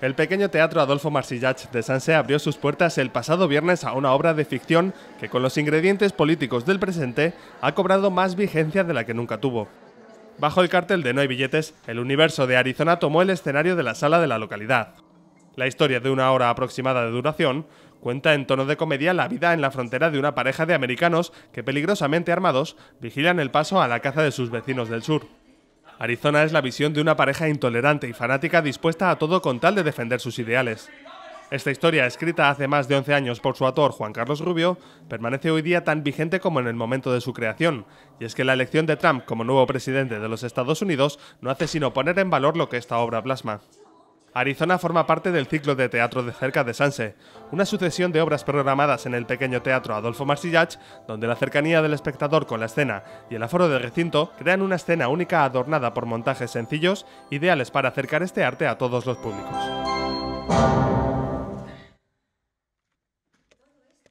El pequeño teatro Adolfo Marsillach de Sanse abrió sus puertas el pasado viernes a una obra de ficción que con los ingredientes políticos del presente ha cobrado más vigencia de la que nunca tuvo. Bajo el cartel de No hay billetes, el universo de Arizona tomó el escenario de la sala de la localidad. La historia de una hora aproximada de duración cuenta en tono de comedia la vida en la frontera de una pareja de americanos que peligrosamente armados vigilan el paso a la caza de sus vecinos del sur. Arizona es la visión de una pareja intolerante y fanática dispuesta a todo con tal de defender sus ideales. Esta historia, escrita hace más de 11 años por su autor Juan Carlos Rubio, permanece hoy día tan vigente como en el momento de su creación, y es que la elección de Trump como nuevo presidente de los Estados Unidos no hace sino poner en valor lo que esta obra plasma. Arizona forma parte del ciclo de teatro de cerca de Sanse, una sucesión de obras programadas en el pequeño teatro Adolfo Marsillach, donde la cercanía del espectador con la escena y el aforo del recinto crean una escena única adornada por montajes sencillos, ideales para acercar este arte a todos los públicos.